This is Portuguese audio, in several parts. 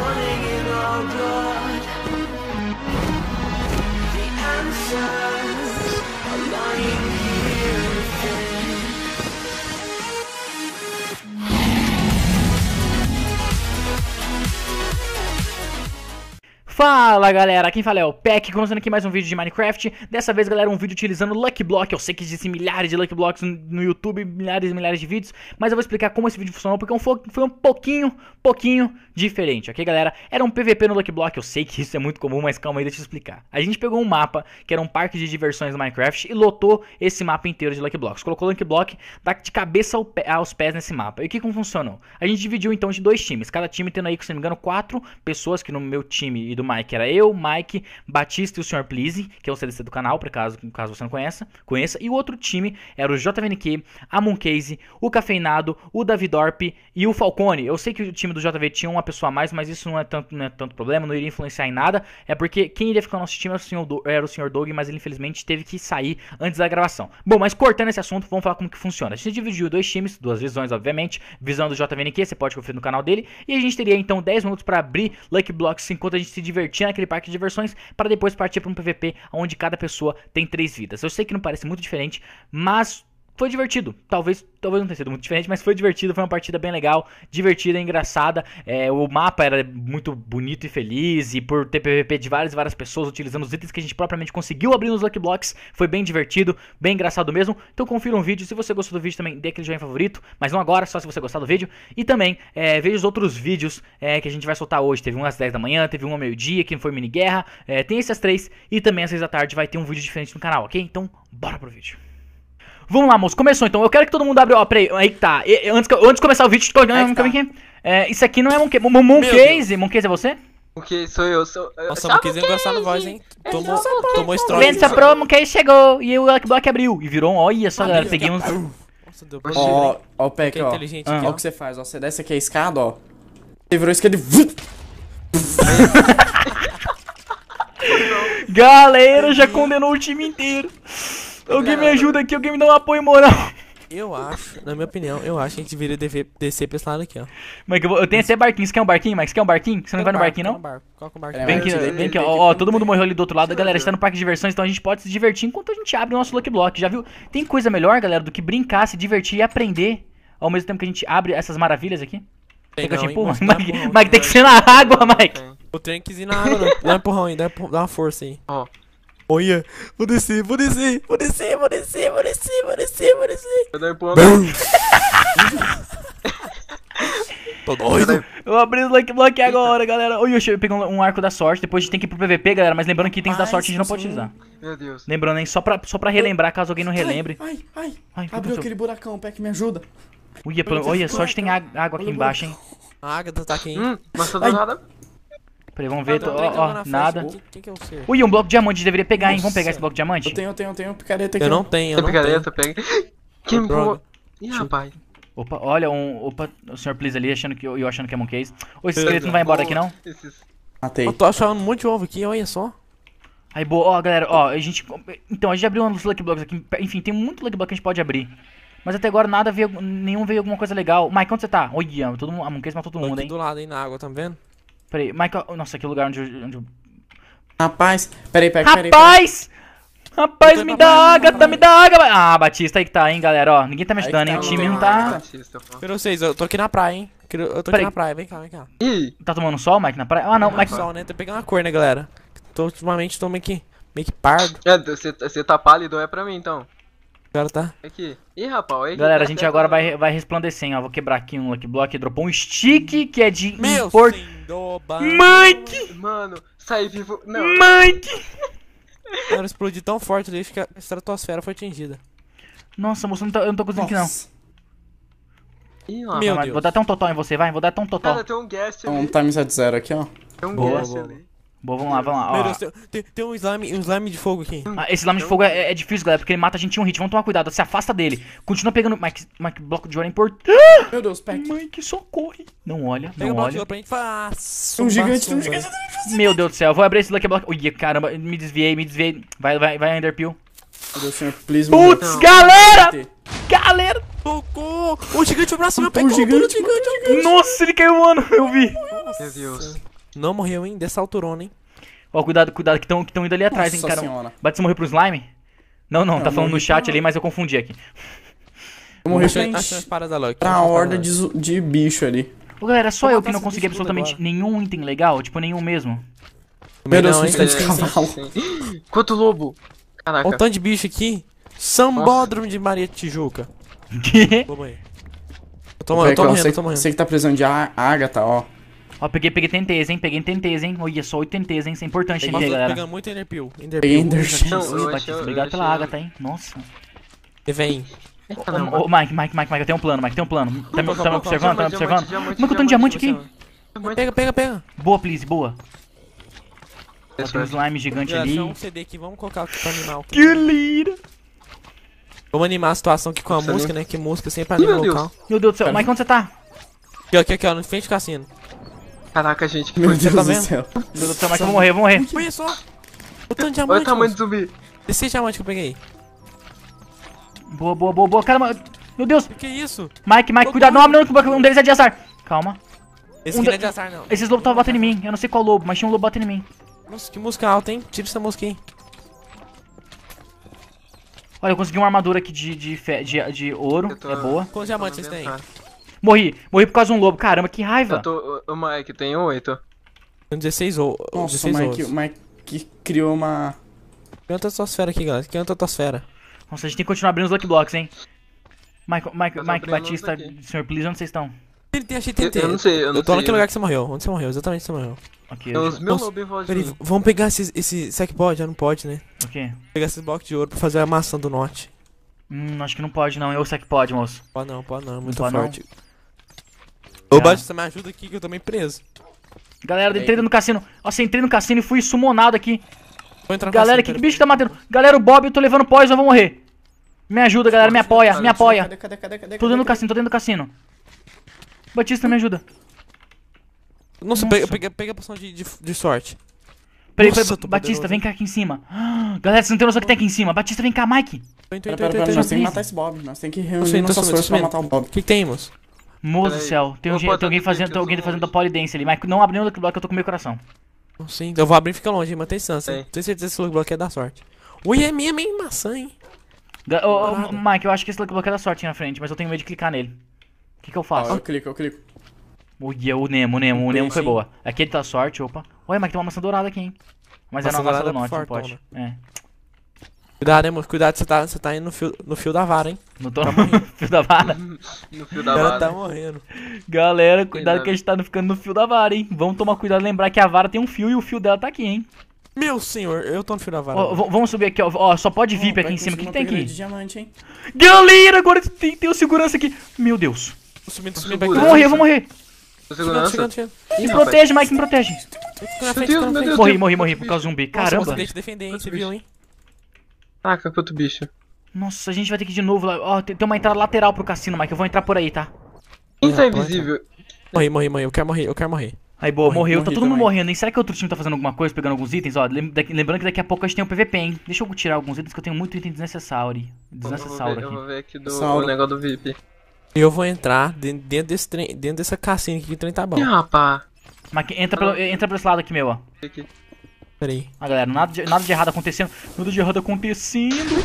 running in our blood. The answer. Fala galera, quem fala é o Peck, começando aqui mais um vídeo de Minecraft Dessa vez galera, um vídeo utilizando Lucky Block Eu sei que existem milhares de Lucky Blocks no YouTube, milhares e milhares de vídeos Mas eu vou explicar como esse vídeo funcionou, porque é foi um pouquinho, pouquinho diferente, ok galera? Era um PVP no Lucky Block, eu sei que isso é muito comum, mas calma aí, deixa eu explicar A gente pegou um mapa, que era um parque de diversões do Minecraft E lotou esse mapa inteiro de Lucky Blocks Colocou Lucky Block tá de cabeça aos pés nesse mapa E o que como funcionou? A gente dividiu então de dois times, cada time tendo aí, se não me engano, quatro pessoas que no meu time e do Mike era eu, Mike, Batista e o Sr. Please, que é o CDC do canal, por caso, caso você não conheça, conheça. E o outro time era o JVNQ, a Mooncase, o Cafeinado, o Davidorp e o Falcone. Eu sei que o time do JV tinha uma pessoa a mais, mas isso não é tanto, não é tanto problema, não iria influenciar em nada. É porque quem iria ficar no nosso time era o Sr. Do, era o Sr. Doug, mas ele infelizmente teve que sair antes da gravação. Bom, mas cortando esse assunto, vamos falar como que funciona. A gente dividiu dois times, duas visões, obviamente. Visão do JVNQ, você pode conferir no canal dele. E a gente teria então 10 minutos para abrir Lucky Blocks enquanto a gente se divide divertir naquele parque de diversões para depois partir para um PVP onde cada pessoa tem três vidas. Eu sei que não parece muito diferente, mas foi divertido. Talvez, talvez não tenha sido muito diferente, mas foi divertido. Foi uma partida bem legal, divertida, engraçada. É, o mapa era muito bonito e feliz. E por ter PVP de várias e várias pessoas utilizando os itens que a gente propriamente conseguiu abrir nos Lucky Blocks, foi bem divertido, bem engraçado mesmo. Então confira um vídeo. Se você gostou do vídeo também, dê aquele joinha favorito. Mas não agora, só se você gostar do vídeo. E também é, veja os outros vídeos é, que a gente vai soltar hoje. Teve um às 10 da manhã, teve um ao meio-dia, que foi mini guerra. É, tem esses três. E também às 6 da tarde vai ter um vídeo diferente no canal, ok? Então, bora pro vídeo. Vamos lá, moço. Começou então. Eu quero que todo mundo abra. Ó, peraí. Aí que tá. E, antes, antes de começar o vídeo, tô olhando. Tá. É, isso aqui não é Monkey. Monkey? Monkey é você? Monkey sou eu. Sou... Nossa, Moncase é engraçado voz, hein? É tomou, tomou strike. Vença pro Monkey chegou. E o Black abriu. E virou um. Olha só, galera. Peguei uns. Ó, ó, o Peck, é ó. o que você faz, ó. Você desce aqui a escada, ó. Você virou a escada e. Galera, já condenou o time inteiro. Alguém me ajuda aqui, alguém me dá um apoio moral. Eu acho, na minha opinião, eu acho que a gente deveria dever, descer pra esse lado aqui, ó. Mike, eu, eu tenho até barquinho. Você quer um barquinho, Mike? Você quer um barquinho? Você não vai no barquinho, não? Qual que é o barquinho? Vem aqui, vem aqui, ó. ó todo mundo morreu ali do outro lado. Galera, está no parque de diversões, então a gente pode se divertir enquanto a gente abre o nosso Lucky Block. Já viu? Tem coisa melhor, galera, do que brincar, se divertir e aprender ao mesmo tempo que a gente abre essas maravilhas aqui? Tem que tipo Mike, tem que ser na água, Mike. O trem que ir na água, não. Dá um empurrão aí, dá uma força aí. Ó. Olha, vou descer, vou descer, vou descer, vou descer, vou descer, vou descer, vou descer. Eu dei Tô doido. Eu abri o Lucky Block agora, galera. Oi, eu peguei um, um arco da sorte. Depois a gente tem que ir pro PVP, galera. Mas lembrando que itens da sorte a gente não pode usar. Meu Deus. Lembrando, hein? Só pra, só pra relembrar, caso alguém não relembre. Ai, ai, ai. Abriu aquele buracão, Peck, me ajuda. É olha, olha sorte tem água aqui embaixo, hein. A Agatha tá aqui, hein. Hum, tá do nada. Peraí, vamos ah, ver. Tô, ó, ó, nada. O que, que, eu Ui, um bloco de diamante deveria pegar, Nossa. hein? Vamos pegar esse bloco de diamante? Eu tenho, eu tenho, eu tenho picareta aqui. Eu não tenho, eu não picareta, tenho. pega. Que me Ih, rapaz. Opa, olha, um. Opa, o senhor Please ali achando que eu, achando que é Monkey's. Ô, esse esqueleto não vai embora aqui, não? Matei. Eu tô achando um monte de ovo aqui, olha só. Aí, boa, ó, galera, ó, a gente. Então, a gente abriu uns Lucky Blocks aqui. Enfim, tem muito Lucky Block que a gente pode abrir. Mas até agora nada veio. Nenhum veio alguma coisa legal. Mike, onde você tá? Olha, todo mundo. A Monkey's matou todo mundo, aqui hein? do lado, hein, na água, tá vendo? Peraí, Michael. Nossa, que lugar onde, onde. Rapaz, peraí, peraí, peraí. Rapaz! Rapaz, tá, me dá ágata, me dá ágata. Ah, Batista, aí que tá, hein, galera. Ó, ninguém tá me ajudando, hein. Tá, o time não tá. Eu sei, eu tô aqui na praia, hein. Eu tô aqui na praia, vem cá, vem cá. Tá tomando sol, Mike, na praia? Ah, não, tá Mike. sol, né? Tá pegando a cor, né, galera? Tô, ultimamente tô meio que, meio que pardo. É, você tá pálido, é pra mim, então cara tá. Aqui. Ih, rapaz, aí Galera, tá a gente agora vai, vai resplandecer, ó. Vou quebrar aqui um Lucky Block. Dropou um stick que é de Meu import... Mike! Mano, sai vivo. Não. Mike! Cara, explodiu tão forte desde que a estratosfera foi atingida. Nossa, moço, não tô, eu não tô conseguindo Nossa. aqui não. Ih, Meu Deus. Vou dar até um total em você, vai. Vou dar até um total. Cara, tem um guest ali. Um time set zero aqui, ó. Tem um boa, guest boa. ali. Boa, vamos lá, vamos lá. Ó. Meu Deus, tem, tem, um, slime, um slime de fogo aqui. Ah, esse slime de fogo é, é, é, difícil, galera, porque ele mata a gente em um hit. Vamos tomar cuidado, se afasta dele. Continua pegando. Mike, Mike bloco de ouro é importante. Meu Deus, pega. Mike, socorre. Não olha, Pega não olha. Pra gente. Faço, um gigante, um gigante. Meu Deus do céu, vou abrir esse lucky é block. Ui, caramba, me desviei, me desviei. Vai, vai, vai, Enderpeel. Meu Deus, senhor, please, Putz, galera! Galera! Socorro! O gigante abraçou meu pé. Um gigante, um gigante. Nossa, ele caiu, mano. Eu vi. Meu Deus. Não morreu, hein? dessa Dessalturou, hein? Ó, cuidado, cuidado, que estão que indo ali atrás, Nossa hein, cara. Bate se morrer pro slime? Não, não, não tá falando no chat não. ali, mas eu confundi aqui. Eu morri sem espadas da Tá a horda de, de, bicho ali. Ô, galera, só eu, eu que não consegui absolutamente agora. nenhum item legal, tipo, nenhum mesmo. Meu Deus, não, de cavalo. Quanto lobo. Caraca. Olha tanto de bicho aqui. Sambódromo de Maria Tijuca. Que? aí. Eu tô morrendo, eu tô morrendo. Você que tá precisando de Agatha, ó. Ó, peguei, peguei tentez, hein? Peguei tentez, hein? Olha, só 8 tentez, hein? Isso é importante, hein, Nossa, galera. pegando muito Enderpeel. Enderpeel. Enderpeel. Obrigado pela água tá hein? Nossa. E vem. Ô, é Mike, Mike, Mike, Mike, eu tenho um plano, Mike, tem um plano. Tá me, tá me observando? Tá me observando? eu tô um diamante aqui. Pega, pega, pega. Boa, please, boa. Tem um slime gigante ali. um CD aqui, vamos colocar aqui pra animar o Que lindo! Vamos animar a situação aqui com a música, né? Que música sempre anima o local. Meu Deus do céu, Mike, onde você tá? Aqui, aqui, aqui, ó, no frente do cassino. Caraca, gente, que Meu tá Deus do céu. Do eu vou morrer, eu vou morrer. Olha só. O tanto de diamante. Olha o tamanho do zumbi. Esse é diamante que eu peguei. Boa, boa, boa, boa. Caramba, meu Deus. Que isso? Mike, Mike, cuidado. Não, é não, um deles é de azar. Calma. Esse não é de azar, não. Esses lobos estavam batendo em mim. Eu não sei qual lobo, mas tinha um lobo batendo em mim. Nossa, que música alta, hein? Tira essa música aí. Olha, eu consegui uma armadura aqui de, de, de, de, ouro. É boa. Quantos diamantes vocês têm? Morri. Morri por causa de um lobo. Caramba, que raiva. Eu tô, o Mike tem oito. Tem 16 ou. Nossa, 16 o Mike, Mike criou uma. Canta a tua esfera aqui, galera. Canta a tua esfera. Nossa, a gente tem que continuar abrindo os Lucky Blocks, hein? Mike, Mike, Mike Batista, Sr. Please, onde vocês estão? tem, achei tem. Eu, eu não sei, eu não eu tô no naquele lugar que você morreu. Onde você morreu? Exatamente onde você morreu. Ok. os meus lobos em Vamos pegar esse, esse. sec pode? Já ah, não pode, né? O quê? Pegar esses blocos de ouro pra fazer a maçã do norte. Hum, acho que não pode não. Eu sei que pode, moço. Pode não, pode não. É muito não pode forte. Não. Ô, é. Batista, me ajuda aqui que eu tô meio preso. Galera, entrei no cassino. Nossa, entrei no cassino e fui sumonado aqui. Vou entrar no Galera, que, que bicho tá matando? Galera, o Bob, eu tô levando poison, eu vou morrer. Me ajuda, galera, me apoia, me apoia. Cadê, cadê, cadê, cadê, tô dentro do cassino, tô dentro do cassino. Batista, me ajuda. Nossa, Nossa. Pega, pega, pega a poção de, de, de sorte. Peraí, Nossa, Batista, vem cá aqui em cima. galera, você não tem noção que tem aqui em cima. Batista, vem cá, Mike. Pera, pera, pera, nós temos que matar esse Bob. Nós temos que reunir nossas forças pra matar o Bob. O que, temos? Moço do céu, tem, um, tem alguém fazendo, tem alguém fazendo a polidense ali, mas não abre nenhum Lucky Block, eu tô com meu coração. Sim, eu vou abrir e fica longe, mas tem chance. Tenho certeza que esse Lucky Block é da sorte. Ui, é minha, minha maçã, hein? Mike, eu acho que esse Lucky Block é da sorte na frente, mas eu tenho medo de clicar nele. O que, que eu tá, faço? Ah, eu clico, eu clico. Ui, é o Nemo, o Nemo, o Nemo foi boa. Aqui ele tá sorte, opa. Ué, Mike, tem uma maçã dourada aqui, hein? Mas é maçã era uma maçã do é norte, não pode. Né? É. Cuidado, hein, moço. Cuidado, você tá, você tá indo no fio, no fio da vara, hein? Não tô tá no fio da vara? no fio da vara. Ela tá morrendo. Galera, cuidado que a gente tá ficando no fio da vara, hein? Vamos tomar cuidado lembrar que a vara tem um fio e o fio dela tá aqui, hein? Meu senhor, eu tô no fio da vara. vamos subir aqui, ó. só pode VIP aqui em cima. O que tem aqui? diamante, hein? Galera, agora tem, tem o segurança aqui. Meu Deus. Vou subindo, subindo. Eu vou morrer, eu vou morrer. Segurança. Me protege, Mike, me protege. Morri, morri, morri por causa do zumbi. Caramba. Nossa, defender, hein? Você viu, hein? Taca com outro bicho. Nossa, a gente vai ter que ir de novo lá. Ó, oh, tem uma entrada lateral pro cassino, Mike. Eu vou entrar por aí, tá? Quem é tá invisível? Morri, morri, morri. Eu quero morrer, eu quero morrer. Aí, boa, morri, morreu. Tá morri, tá todo mundo morrendo, hein? Será que outro time tá fazendo alguma coisa, pegando alguns itens? Ó, lembrando que daqui a pouco a gente tem o um PVP, hein? Deixa eu tirar alguns itens que eu tenho muito item desnecessário. Desnecessário aqui. Eu vou ver aqui do Sauro. negócio do VIP. Eu vou entrar dentro desse trem, dentro dessa cassina aqui que o trem tá bom. Ih, rapaz. Mike, entra, ah. pelo, entra pelo esse lado aqui, meu, ó. Aqui. Pera aí. Ah, galera, nada de, nada de errado acontecendo. Nada de errado acontecendo.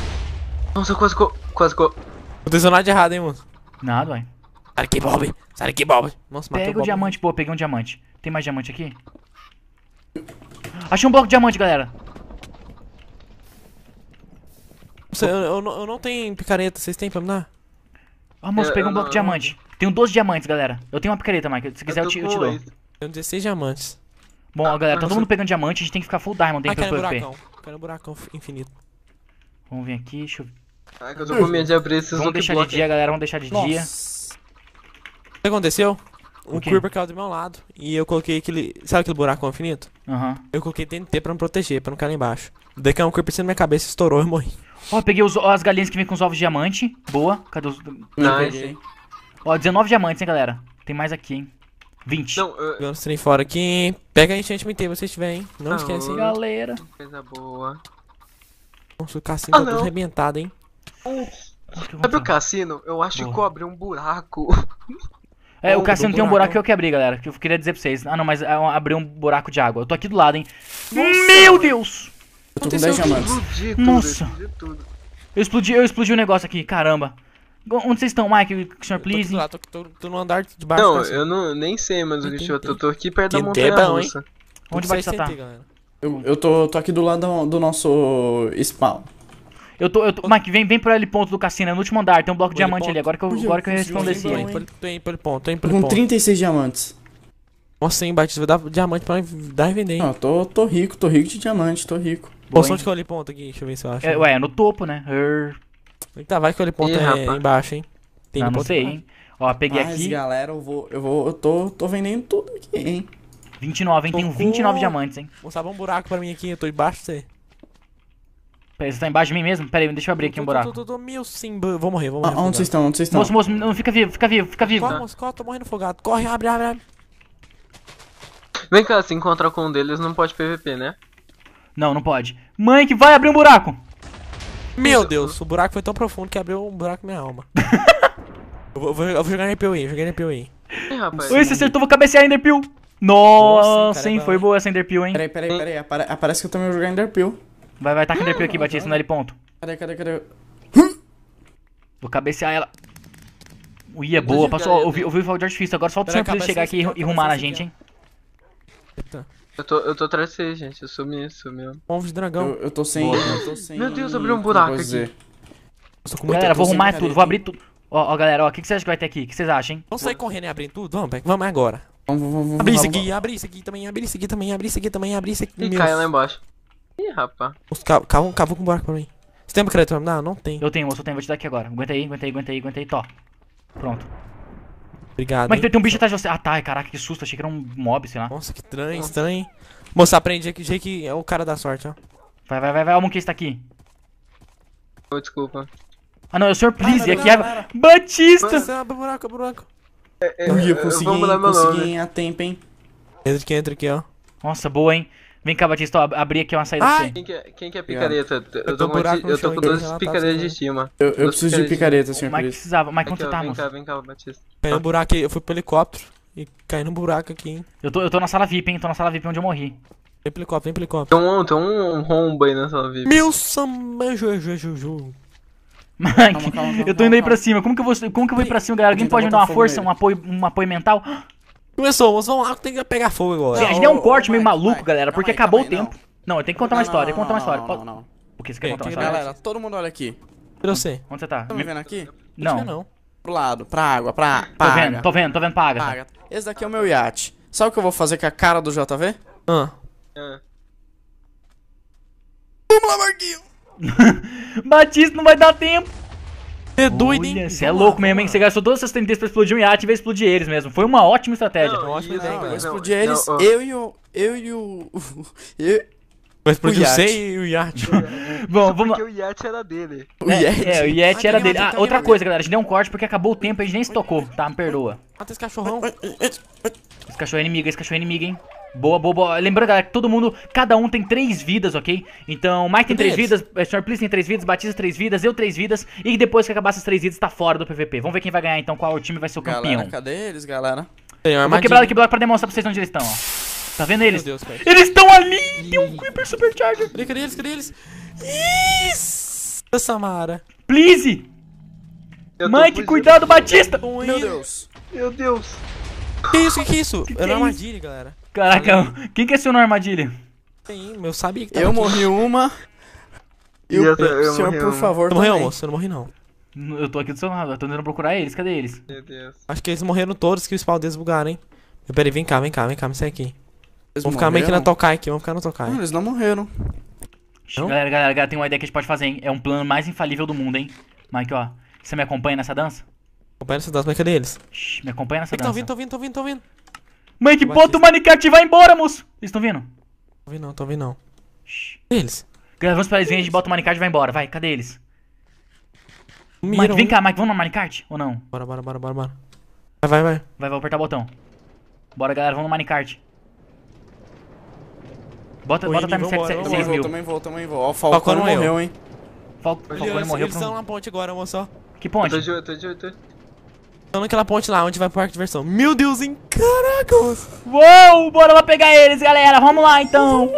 Nossa, quase co... Quase co... Aconteceu nada de errado, hein, mano. Nada, vai. Sai daqui, Bob. Sai daqui, Bob. Nossa, Pega um o, o diamante. Boa, peguei um diamante. Tem mais diamante aqui? Achei um bloco de diamante, galera. Você, eu, eu, eu, não tenho picareta. Vocês têm pra me dar? Ah, moço, peguei um bloco não, de diamante. Tenho 12 diamantes, galera. Eu tenho uma picareta, Mike. Se quiser, eu, eu te, eu te dou. Tenho 16 diamantes. Bom, ah, galera, tá, tá todo mundo pegando diamante, a gente tem que ficar full diamond dentro ah, do PvP. Buracão. quero um buracão infinito. Vamos vir aqui, deixa eu... Caraca, eu tô com medo de abrir esses Vamos deixar de dia, galera, vamos deixar de Nossa. dia. O que aconteceu? Um okay. creeper caiu do meu lado e eu coloquei aquele... Sabe aquele buraco infinito? Aham. Uhum. Eu coloquei TNT pra me proteger, pra não cair lá embaixo. Daí caiu um creeper na minha cabeça, estourou e morri. Ó, peguei os, as galinhas que vêm com os ovos de diamante. Boa. Cadê os... Nice. Ó, 19 diamantes, hein, galera. Tem mais aqui, hein. 20. Não, eu... Vamos trem fora aqui. Pega a enchente MT, vocês tiver, Não esquecem. esquece, Galera. Coisa boa. Nossa, o cassino ah, tá tudo arrebentado, hein? Uh, sabe o cassino? Eu acho boa. que eu abri um buraco. É, o cassino tem um buraco que eu quebrei, galera. Que eu queria dizer pra vocês. Ah, não, mas é abriu abri um buraco de água. Eu tô aqui do lado, hein? Nossa, Meu Deus! Eu tô com 10 diamantes. Nossa! eu explodi, eu explodi o um negócio aqui, caramba. Onde vocês estão, Mike? Senhor, please. Tô, lá, tô, tô, tô, no andar de baixo. Não, tá assim. eu não, nem sei, mas eu, eu tô, tô aqui perto da montanha bom, russa. Onde vai você tá? Eu, eu tô, tô aqui do lado do, nosso spawn. Eu tô, eu tô. Mike, vem, vem pro L ponto do cassino, é no último andar, tem um bloco de diamante ali. Agora que eu, agora que eu respondeci ele. Tem pro ponto, tem pro ponto. Com 36 diamantes. Nossa, hein, Batista, vai dar diamante pra dar e vender, hein? Não, tô, tô rico, tô rico de diamante, tô rico. Poção de que ponto aqui, deixa eu ver se eu acho. É, ué, é no topo, né? Er... Eita, tá, vai que ele ponta Ih, é embaixo, hein? Tem ah, não, não sei, hein? Ó, peguei Mas, aqui. galera, eu vou. Eu vou. Eu tô, tô vendendo tudo aqui, hein? 29, hein? Tô Tenho 29 com... diamantes, hein? Vou salvar um buraco pra mim aqui, eu tô embaixo de você. Pera, você tá embaixo de mim mesmo? Pera aí, deixa eu abrir aqui tô, um buraco. Tô, tô, tô, tô mil sim, vou morrer, vou ah, morrer. Ah, onde vocês estão? Onde vocês estão? Moço, moço, não, fica vivo, fica vivo, fica vivo. Corre, moço, corre, tô morrendo fogado. Corre, abre, abre, abre. Vem cá, se encontrar com um deles não pode PVP, né? Não, não pode. Mãe, que vai abrir um buraco! Meu Deus, o buraco foi tão profundo que abriu um buraco na minha alma. eu, vou, eu vou jogar no Enderpeel, joguei no Enderpeel. Ui, você acertou, vou cabecear Enderpeel. Nossa, hein, foi boa essa Enderpeel, hein. Peraí, peraí, peraí, Apare aparece que eu também vou jogar Enderpeel. Vai, vai, taca tá Enderpeel aqui, ah, Batista, não é ele ponto. Cadê, cadê, cadê? Vou cabecear ela. Ui, é boa, passou, ouviu o valor de artifício, agora só o Sam chegar aqui e rumar na gente, hein. Eita. Eu tô, eu tô atrás de vocês, gente. Eu sumi, sumi. Ovo de dragão. Eu, eu tô sem. Eu né? tô sem. Meu Deus, abriu um buraco aqui. galera, vou arrumar tudo, vou abrir tudo. Ó, ó, galera, ó, o que, que vocês acham que vai ter aqui? O que vocês acham, hein? Vamos sair correndo e abrir tudo? Vamos, vamos agora. Vamos, vamos, vamos. Abrir isso aqui, abrir isso aqui também, abrir isso aqui também, abrir isso aqui também, abrir isso aqui. E cai lá embaixo. Ih, rapaz. Cavou, cavou com um buraco pra mim. Você tem um crédito pra me dar? Não tem. Eu tenho, moço, eu tenho. Vou te dar aqui agora. Aguenta aí, aguenta aí, aguenta aí, aguenta aí. Tó. Pronto. Obrigado. Mas tem, um bicho atrás de você. Ah tá, caraca, que susto. Achei que era um mob, sei lá. Nossa, que estranho, estranho. Moça, aprende aqui. Jake é o cara da sorte, ó. Vai, vai, vai, vai. O está aqui. Oh, desculpa. Ah não, é o Sr. Please. Aqui é... Batista! Nossa, abre o buraco, abre buraco. Eu, eu, eu consegui, eu consegui a tempo, hein. Entra aqui, entra aqui, ó. Nossa, boa, hein. Vem cá, Batista, abri aqui uma saída Ai. Assim. Quem, que é, quem que é picareta? Eu, eu tô, com, um eu tô com 12 picaretas de cima. Eu, eu preciso de picareta, senhor. Mas precisava. Mas quanto tá, mano? Vem cá, vem cá, Batista. Caiu um buraco aí, eu fui pro helicóptero e caí no buraco aqui, hein. Eu tô, eu tô na sala VIP, hein, tô na sala VIP onde eu morri. Vem pro helicóptero, vem pro helicóptero. Tem um, tem um rombo aí na sala VIP. Meu sambajo, é, é, é, Mike, eu tô indo aí pra cima. Como que eu vou, como que eu vou ir pra cima, galera? Alguém pode me dar uma força, um apoio, um apoio mental? Começou, vamos lá, tem que pegar fogo agora. Não, a gente deu um corte meio maluco, galera, porque acabou o tempo. Não, eu tenho que contar uma história, que contar uma história. Não, não, O que você quer contar uma história? Galera, todo mundo olha aqui. não sei Onde você tá? Tá me vendo aqui? Não. Não. Pro lado, pra água, pra, pra tô vendo, tô vendo, tô vendo pra água. Esse daqui é o meu iate. Sabe o que eu vou fazer com a cara do JV? Ah. ah. Vamos lá, Marquinho. Batista, não vai dar tempo. É doido, hein? Você é louco mesmo, hein? Você gastou todas essas 33 pra explodir um iate e vai explodir eles mesmo. Foi uma ótima estratégia. Não, ótima ideia. Vai explodir eles, eu e o. Eu e o. Eu, Vai explodir o e o Yacht. Bom, vamos Porque o Yacht era dele. O é, É, o Yacht ah, era dele. Ah, outra coisa, galera. A gente deu um corte porque acabou o tempo e a gente nem se tocou, tá? Me perdoa. Mata esse cachorrão. Esse cachorro é inimigo, esse cachorro é inimigo, hein? Boa, boa, boa. Lembrando, galera, que todo mundo, cada um tem três vidas, ok? Então, Mike tem três vidas, eh, Sr. Please tem três vidas, Batista três vidas, eu três vidas. E depois que acabar essas três vidas, tá fora do PVP. Vamos ver quem vai ganhar, então, qual time vai ser o campeão. Galera, cadê eles, galera? Tem uma vou quebrar aqui bloco pra demonstrar pra vocês onde eles estão, ó. Tá vendo eles? Deus, eles estão ali! Ih. Tem um Creeper Supercharger. Cadê, cadê eles? Cadê eles? Isso! Samara. Please! Mike, cuidado, Batista! Meu Deus. Meu Deus. Que isso? Que que é isso? Que é que Era é uma armadilha, galera. Caraca, quem que acionou é a armadilha? Eu sabia que tava Eu aqui. morri uma. E o eu, eu senhor, por favor, Você morreu, moço? Eu não morri, não. Eu tô aqui do seu lado, eu tô tentando procurar eles, cadê eles? Meu Deus. Acho que eles morreram todos que o spawn desbugaram, hein? Peraí, vem cá, vem cá, vem cá, me sai aqui. Eles vamos ficar meio que na tocar aqui, vamos ficar na tocar. Não, ah, eles não morreram. Não? Galera, galera, galera, tem uma ideia que a gente pode fazer, hein? É um plano mais infalível do mundo, hein? Mike, ó. Você me acompanha nessa dança? Acompanha nessa dança, mas cadê eles? Shhh, me acompanha nessa Eles dança. Tô vindo, tô vindo, tô vindo, tô vindo. Mike, bota o Minecraft e vai embora, moço. Eles estão vindo? Não vindo, não, tô vindo não. Shhh. Eles? Galera, vamos pra eles, vem, a gente bota o Minecraft e vai embora. Vai, cadê eles? Miram. Mike, vem cá, Mike, vamos no Minecraft ou não? Bora, bora, bora, bora, bora. Vai, vai, vai. Vai, vou apertar o botão. Bora, galera, vamos no Minecraft. Bota, Ô, bota time set 6 mil. Também vou, também vou. Ó, o Falcone, morreu, hein. Fal Falcone morreu. Eles estão na ponte agora, moço. Que ponte? Eu tô de, eu tô de, eu tô de naquela ponte lá, onde vai pro parque de diversão. Meu Deus, hein? Caracos! Uou, bora lá pegar eles, galera. Vamos lá, então.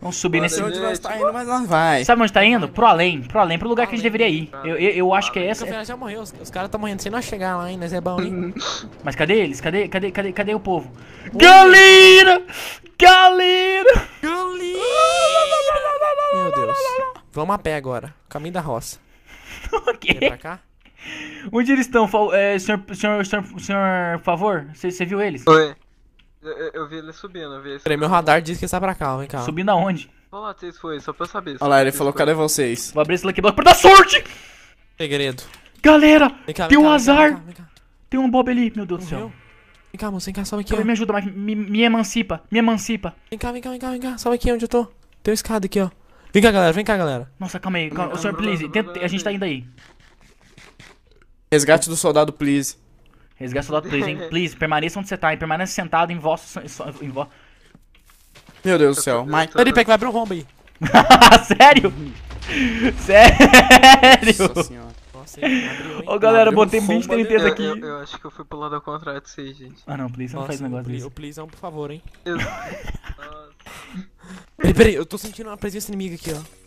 Vamos subir nesse... onde nós tá indo, mas nós vai. Sabe onde tá indo? Pro além. Pro além, pro lugar que a gente deveria ir. Eu, eu, eu acho que é ah, essa... Já morreu, os, os caras tão morrendo sem nós chegar lá, ainda, é bom, hein? mas cadê eles? Cadê, cadê, cadê, cadê o povo? Ui. Galera! Galera! Galera! Meu Deus. Vamos a pé agora. Caminho da roça. o quê? Vem pra cá? Onde eles estão, é, senhor, senhor, senhor, senhor, favor? Você viu eles? Oi. Eu, eu, vi ele subindo, eu vi ele Peraí, meu radar disse que está pra cá, vem cá. Subindo aonde? Vou lá, vocês foi, só pra eu saber. Olha lá, ele falou, cadê vocês? Vou abrir esse Lucky Block pra dar sorte! Segredo. Galera, cá, tem um cá, azar. Cá, tem um Bob ali, meu Deus do céu. Vem cá, moço, vem cá, sobe aqui. Ó. Me ajuda, mas me, me, emancipa, me emancipa. Vem cá, vem cá, vem cá, vem cá, sobe aqui onde eu tô. Tem uma escada aqui, ó. Vem cá, galera, vem cá, galera. Nossa, calma aí, calma. senhor, please, a gente tá indo aí. Resgate do soldado, please. Resgate do soldado, please, hein? Please, permaneça onde você tá, hein? Permaneça sentado em vosso. Em vo... Meu Deus do céu. Mike. Peraí, que vai um rombo aí. Sério? Sério? Nossa senhora. Nossa, Ô galera, abriu botei um 20 TNTs aqui. Eu, eu, acho que eu fui pro lado ao contrário de vocês, gente. Ah não, please, Nossa, não faz um negócio desse. O please é um por favor, hein. Eu... peraí, peraí, eu tô sentindo uma presença inimiga aqui, ó.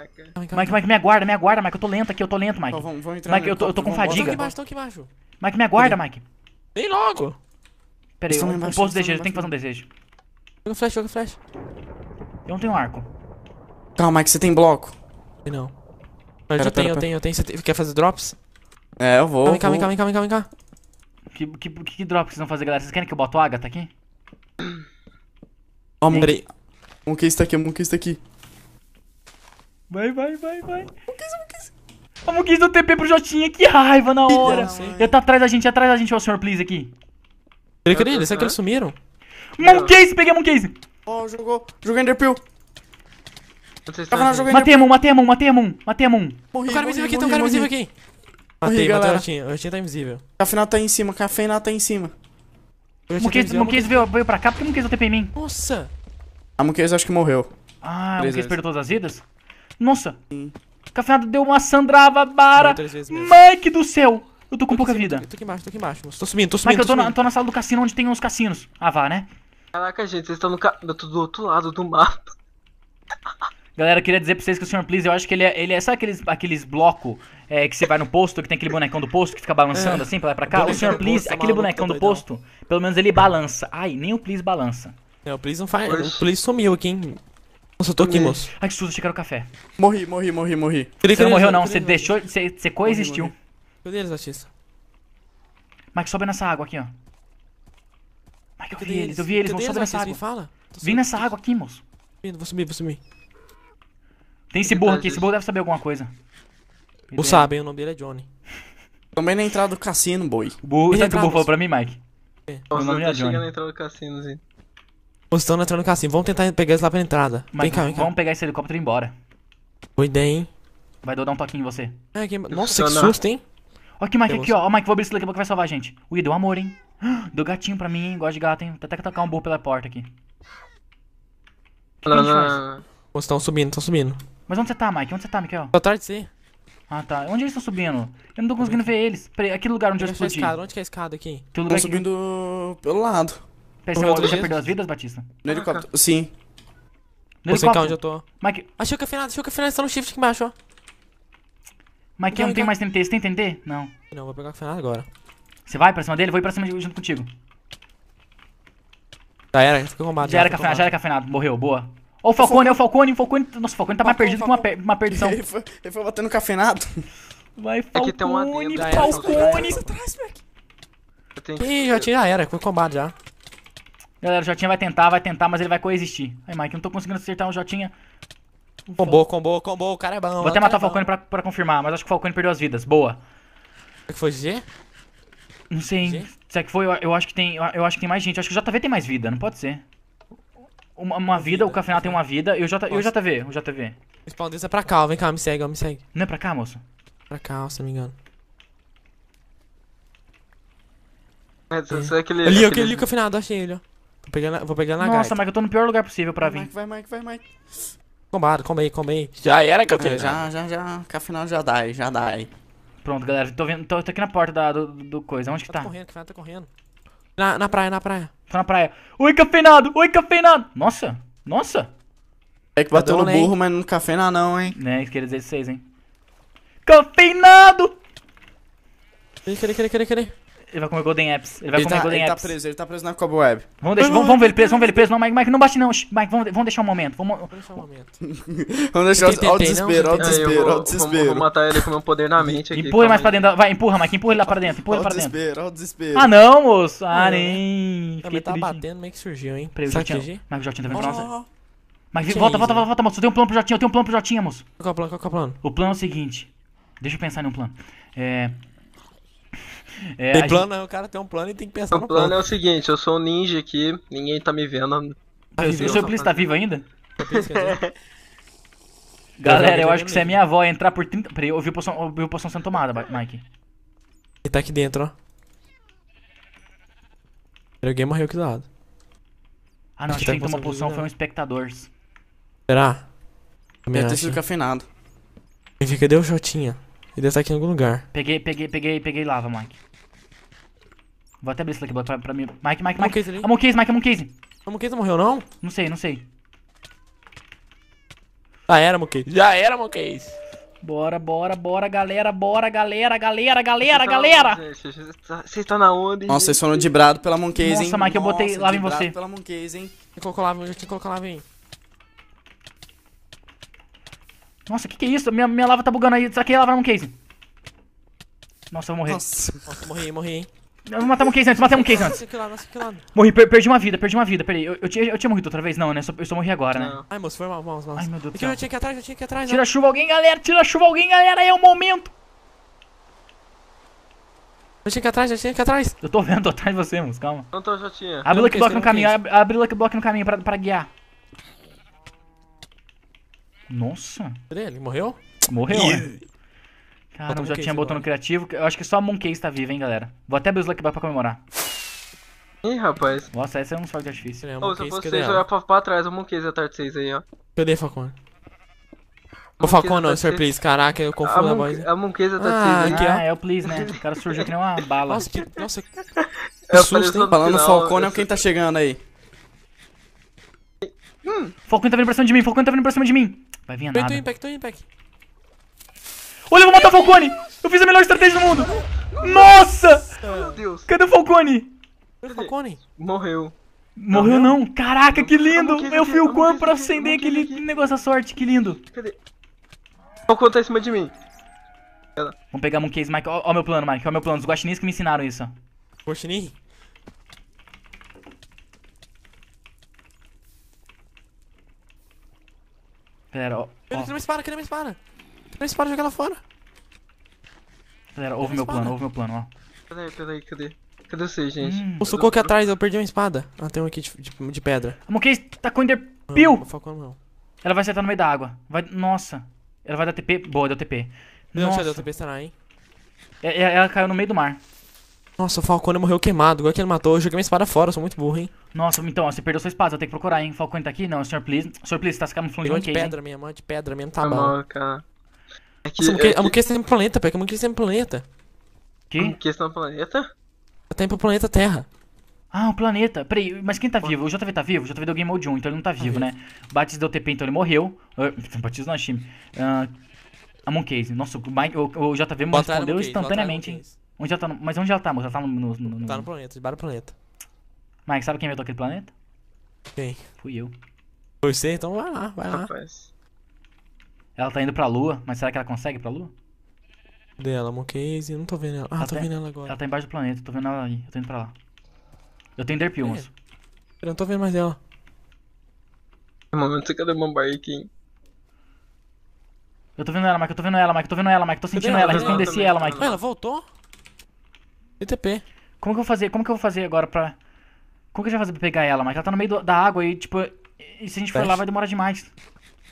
Saca. Mike, Mike, me aguarda, me aguarda, Mike. Eu tô lento aqui, eu tô lento, Mike. vamos, vamos entrar Mike, eu tô, eu tô com fadiga. Estão aqui embaixo, tô aqui embaixo. Mike, me aguarda, Mike. Vem logo. Pera aí, um, um pouso de desejo, eu tenho que fazer um desejo. Joga flash, joga flash. Eu não tenho arco. Calma, Mike, você tem bloco. Não. Mas pera, eu, pera, tenho, pera. eu tenho, eu tenho, eu tenho. Quer fazer drops? É, eu vou. Vem cá, vem cá, vem cá, vem cá, vem cá. Que, que, que drop vocês vão fazer, galera? Vocês querem que eu boto o Agatha aqui? Ó, oh, peraí. Monquista aqui, monquista aqui. Vai, vai, vai, vai. Muquis, Muquis. O Muquis deu TP pro Jotinha, que raiva na hora. ele tá atrás da gente, atrás da gente, ó, senhor, please, aqui. Cadê, cadê ele? É Será que eles sumiram? Mooncase, peguei a Mooncase. Ó, oh, jogou. Joguei Enderpeel. Matei a mão, matei a mão, matei a mão, matei a Moon. tem um cara invisível aqui, tem um cara invisível aqui. Matei, matei o Jotinha. O Jotinha tá invisível. Cafeína tá em cima, final tá em cima. Mooncase, tá Mooncase veio, veio pra cá, por que Mooncase deu TP em mim? Nossa. A Mooncase acho que morreu. Ah, o perdeu todas as vidas? Nossa. o Cafenado deu uma sandrava bara. Mike do céu. Eu tô com tô pouca cima, vida. Tô, aqui embaixo, tô aqui embaixo, moço. Tô subindo, tô subindo. Mike, tô eu tô na, tô na, sala do cassino onde tem uns cassinos. Ah, vá, né? Caraca, gente, vocês estão no ca... Eu tô do outro lado do mapa. Galera, queria dizer pra vocês que o Sr. Please, eu acho que ele é. Ele é sabe aqueles, aqueles blocos é, que você vai no posto, que tem aquele bonecão do posto que fica balançando é, assim pra lá e pra cá? O Sr. Please, posto, tá aquele bonecão tá do posto, pelo menos ele balança. Ai, nem o Please balança. É, o Please não faz. O Please sumiu aqui, hein? Nossa, eu tô aqui, Também. moço. Ai, que susto, chegaram o café. Morri, morri, morri, morri. Cadê, você não morreu, não. Você deixou. Você, você coexistiu. Cadê eles, Batista? Mike, sobe nessa água aqui, ó. Mike, eu vi eles? eles, eu vi eles, moço. Sobe nessa água. Fala. Vem nessa água aqui, moço. Vou subir, vou subir. Tem esse burro aqui, esse burro deve saber alguma coisa. Ou sabe o nome dele é Johnny. Também na entrada do cassino, boi. O burro, sabe o que o burro falou pra mim, Mike? É. o nome é Johnny. na entrada do cassino, gente. Os estão entrando no cassino. Vamos tentar pegar eles lá pra entrada. Mas vem cá, vem cá. Vamos pegar esse helicóptero e ir embora. Boa ideia, hein? Vai dar um toquinho em você. É, que... Nossa, que susto, hein? aqui, Mike, aqui, ó. Ó, Mike, vou abrir esse daqui que vai salvar a gente. Ui, deu amor, hein? Deu gatinho pra mim, hein? Gosto de gato, hein? Vou até que tocar um burro pela porta aqui. Não, não, não, não. Vocês estão subindo, estão subindo. Mas onde você tá, Mike? Onde você tá, Miguel? Tô tarde, sim. Ah, tá. Onde eles estão subindo? Eu não tô conseguindo ver eles. Peraí, aquele lugar onde eu é explodi. Onde que é a escada aqui? Tô subindo pelo lado. Esse já perdeu as vidas, Batista? No ah, helicóptero, sim. No Você onde eu tô? Mike... Achei o afinado, achei o afinado, tá no shift aqui embaixo, ó. Mike, eu então, não tenho então. mais TNT, você tem TNT? Não. Não, vou pegar o afinado agora. Você vai pra cima dele? Vou ir pra cima junto contigo. Já era, ficou combado. Já, era cafeinado, já era cafeinado, morreu, boa. Ó o Falcone, ó o Falcone, o Falcone. Nossa, o Falcone tá mais perdido que uma, perdição. Ele foi, ele cafeinado. Vai, é Falcone, Falcone. Ih, já tinha, já era, foi combado já. Galera, o Jotinha vai tentar, vai tentar, mas ele vai coexistir. Aí, Mike, não tô conseguindo acertar um Jotinha. Combo, combo, combo, o cara é bom. Vou até matar o é Falcone pra, pra, confirmar, mas acho que o Falcone perdeu as vidas. Boa. O que foi G? Não sei, Será é que foi? Eu, eu, acho que tem, eu acho que tem mais gente. Eu acho que o JV tem mais vida, não pode ser. Uma, uma vida, vida, o Cafená tem uma vida e o, J, e o JV, o JV. O spawn é pra cá, vem cá, me segue, me segue. Não é pra cá, moço? Pra cá, se não me engano. É, é. aquele, ali, aquele... ali o Cafenado, achei ele, ó. Vou pegar na, vou pegar na Nossa, Mike, eu tô no pior lugar possível pra vai, vir. Mike, vai, Mike, vai, Mike. Combado, calma aí, come aí. Já era, campeão. É, já, já, já. Que afinal já dá, já dá. Pronto, galera, tô, vendo, tô, tô aqui na porta da, do, do coisa. Onde que tá? Tá correndo, tá correndo. Na, na praia, na praia. Tô na praia. Ui, cafeinado! ui, cafeinado! Nossa! Nossa! É que bateu tá no burro, mas não cafeina não, hein? Né, esquerda 16, hein? Cafeinado! Cadê, Querer, querer, querer, cadê? Ele vai comer Golden Apps. Ele vai ele comer tá, Golden ele tá Apps. Ele tá preso, ele tá preso na Cobweb. Vamos, vamos, vamos ver ele preso, vamos ver ele preso. Não, Mike, Mike, não bate não. Mike, vamos, vamos deixar um momento. Vamos, vamos deixar um momento. vamos deixar o, ao desespero, o desespero, o desespero. Vou matar ele com meu poder na mente aqui. Empurra mais pra dentro. Vai, empurra, Mike, empurra ele lá pra dentro. Empurra ele pra dentro. o desespero, o desespero. Ah, não, moço. Ah, nem. Ele tá batendo, meio que surgiu, hein. Peraí, o Jotinho. Mike, o Jotinho tá vendo? pra oh. volta, volta, volta, volta, moço. Eu tenho um plano pro Jotinho, eu tenho um plano pro Jotinho, moço. Qual é o plano, qual é o plano? O plano é o seguinte. Deixa eu pensar um plano. É... É, tem plano, gente... Né? o cara tem um plano e tem que pensar o no plano. O plano é o seguinte, eu sou um ninja aqui, ninguém tá me vendo. Ah, o seu Blitz tá vivo tá ainda? Galera, eu acho que se é minha avó entrar por 30... Peraí, ouviu poção, a poção sendo tomada, Mike. Ele tá aqui dentro, ó. Alguém morreu aqui do lado. Ah não, acho que quem tomou poção foi um espectador. Será? Deve ter sido cafeinado. Cadê o Jotinha? Ele deve estar aqui em algum lugar. Peguei, peguei, peguei, peguei lava, Mike. Vou até abrir esse Lucky pra, pra mim. Mike, Mike, Mike. Case ali. Amon Case, Mike, Amon Case. Amon Case não morreu, não? Não sei, não sei. Já era, Amon Já era, Amon Bora, bora, bora, galera, bora, galera, galera, galera, galera! Vocês estão na onde? Nossa, vocês foram dibrado pela Moncase, hein? Nossa, Mike, eu botei Nossa, lava em você. pela Moncase, hein? Quem colocou lava? Quem colocou lava, hein? Nossa, que que é isso? Minha, minha lava tá bugando aí. Será Saquei é lava na Moncase. Nossa, eu vou morrer. Nossa, Nossa morri, morri, hein? Vamos matar um case antes, matamos um case antes. Morri, per perdi uma vida, perdi uma vida, peraí. Eu, eu, tinha, eu tinha morrido outra vez? Não, né? Só, eu só morri agora, né? Ai, moço, foi mal, mal, mal. Ai, meu Deus do é céu. Eu tinha que ir atrás, eu tinha que ir atrás. Tira né? a chuva alguém, galera, tira a chuva alguém, galera, é o momento. Eu tinha que ir atrás, eu tinha que ir atrás. Eu tô vendo, tô atrás de você, moço, calma. Não tô, já tinha. Abre o luck no caminho, abre, abre o luck no caminho pra, pra guiar. Nossa. Cadê Ele morreu? Morreu, né? Caramba, já tinha botão no criativo. Eu acho que só a Monkey está viva, hein, galera. Vou até abrir o Lucky pra comemorar. Ih, rapaz. Nossa, essa é um sorte difícil artifício. É, Ou se você é jogar pra, pra trás, o Monkey já tá de 6 aí, ó. Cadê, Facon? O Facon não, Sir Please. Caraca, eu confundo a, a voz. A Monqueza tá ah, aqui, né? ó. Ah, é o Please, né? O cara surgiu que nem uma bala. Nossa, que... Nossa. Que é susto, hein? Falando Falcone é quem tá chegando aí. Hum. Falcone tá vindo pra cima de mim, Falcone tá vindo pra cima de mim. Vai vir nada. Impactou, impactou, impactou. Olha, eu vou matar o Falcone! Eu fiz a melhor estratégia do mundo! Nossa! Meu Deus! Cadê o Falcone? Cadê o Falcone? Morreu. Morreu não? não. Caraca, que lindo! eu fui o corpo pra acender aquele aqui. negócio da sorte, que lindo! Cadê? O tá em cima de mim. Vamos pegar Moon Case, Mike. Ó, meu plano, Mike. Ó meu plano. Os guaxinins que me ensinaram isso. Guaxinins. Pera, ó. Ele não me espara, ele não me espara. Cadê a espada? Joga ela fora. Galera, ouve meu plano, ouve meu plano, ó. Peraí, peraí, cadê? Cadê vocês, gente? Hum. O socorro aqui atrás, eu perdi uma espada. Ah, tem um aqui de, de, de pedra. A tá com enderpeel! Não, não, falcão não. Ela vai acertar no meio da água. Vai, nossa. Ela vai dar TP. Boa, deu TP. Não, já deu TP, será, hein? É, é, ela caiu no meio do mar. Nossa, o Falcone morreu queimado. Igual que ele matou, eu joguei minha espada fora, eu sou muito burro, hein? Nossa, então, ó, você perdeu sua espada, eu tenho que procurar, hein? Falcone tá aqui? Não, senhor, please. Senhor, please, tá se fundo de um de pedra minha mesmo, de pedra mesmo, tá, tá bom. É que, Nossa, a Monkey, é é que... a está indo pro planeta, Peck. A Monkey está indo pro planeta. Que? A Monkey está planeta? Ela tá indo pro planeta Terra. Ah, um planeta. Peraí, mas quem tá vivo? O JV tá vivo? O JV deu Game Mode 1, então ele não tá vivo, ah, né? Batiz deu TP, então ele morreu. Ah, uh, Batiz não, time. Uh, ah, a Monkey, Nossa, o, o, o JV me respondeu instantaneamente, hein? Onde ela tá no... Mas onde ela tá, moça? Ela tá no, no, no, no... Tá no planeta, debaixo do planeta. Mike, sabe quem inventou aquele planeta? Quem? Fui eu. Foi você? Então vai lá, vai lá. Rapaz. Ela tá indo pra lua, mas será que ela consegue ir pra lua? Cadê ela? Não tô vendo ela. Ah, ela tô tá- vendo ela agora. Ela tá embaixo do planeta, tô vendo ela aí. Eu tô indo pra lá. Eu tenho Ender moço. É. Eu não tô vendo mais ela. Mano, você cadê hein? Eu tô vendo ela, Mike, eu tô vendo ela, Mike, eu tô vendo ela, Mike, eu tô sentindo ela, ela ela, tá Mike. Ela voltou? ETP. Como que eu vou fazer? Como que eu vou fazer agora pra. Como que eu já vou fazer pra pegar ela, Mike? Ela tá no meio do, da água e, tipo. E se a gente for lá vai demorar demais.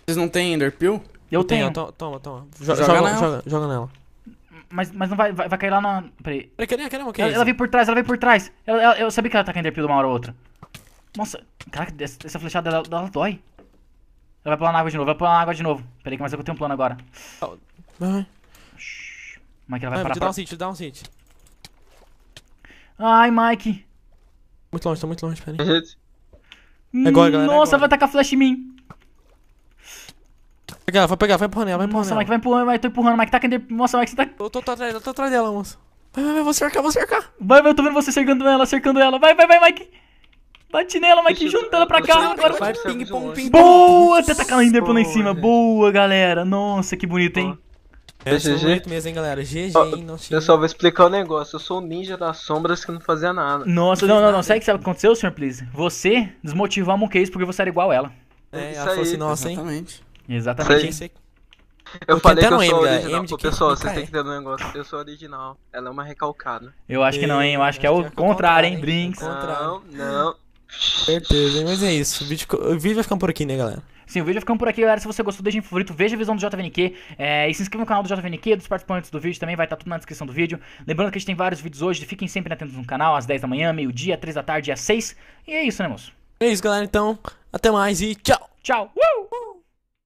Vocês não tem Enderpeel? Eu, eu tenho. tenho. Toma, toma. Joga, joga, nela. Joga, joga nela. Mas, mas não vai, vai, vai cair lá na. Peraí. Peraí, cadê, cadê, cadê, ela, ela veio por trás, ela veio por trás. Ela, ela, eu sabia que ela tá caindo de uma hora ou outra. Nossa, caraca, essa, essa flechada dela, dela dói. Ela vai pular na água de novo, vai pular na água de novo. Peraí, que mas eu tenho um plano agora. Oh, vai Mike, ela vai parar. Deixa eu dá um deixa eu dá um sítio Ai, Mike. Muito longe, tô muito longe, peraí. Uhum. É agora, galera. É Nossa, agora. vai tacar flash em mim pegar, vai pegar, vai empurrando ela, vai empurrando Nossa, ela. Mike, vai empurrando, vai tô empurrando, Mike, tá querendo Nossa, Mike, você tá... Eu tô, tô atrás dela, tô atrás dela, moça. Vai, vai, vai, vou cercar, vou cercar. Vai, vai, eu tô vendo você cercando ela, cercando ela. Vai, vai, vai, Mike. Bate nela, Mike, junta ela pra cá. Agora vai, ping, ping, Boa, até tacar a por lá em cima. Boa, galera. Nossa, que bonito, hein. É, GG. mesmo, hein, galera. GG, hein, nossa. Pessoal, vou explicar o um negócio. Eu sou o ninja das sombras que não fazia nada. Nossa, não, não, não. Sabe o que aconteceu, senhor, please? Você desmotivou a Monkey's porque você era igual ela. É, ela falou assim, nossa, hein. Exatamente. Exatamente. Sei. Eu falei que eu sou original. pessoal, vocês têm é. que ter um negócio. Eu sou original. Ela é uma recalcada. Eu acho que não, hein? Eu acho que é, é o contrário, hein? Brinks. É não, não. Certeza, hein? Mas é isso. O vídeo, o vídeo vai ficando por aqui, né, galera? Sim, o vídeo vai ficando por aqui, galera. Se você gostou, deixa em favorito, veja a visão do JVNQ. É, eh, e se inscreva no canal do JVNQ, dos participantes do vídeo também, vai estar tá tudo na descrição do vídeo. Lembrando que a gente tem vários vídeos hoje, fiquem sempre atentos no canal, às 10 da manhã, meio-dia, 3 da tarde e às 6. E é isso, né, moço? É isso, galera. Então, até mais e tchau! Tchau! Uh!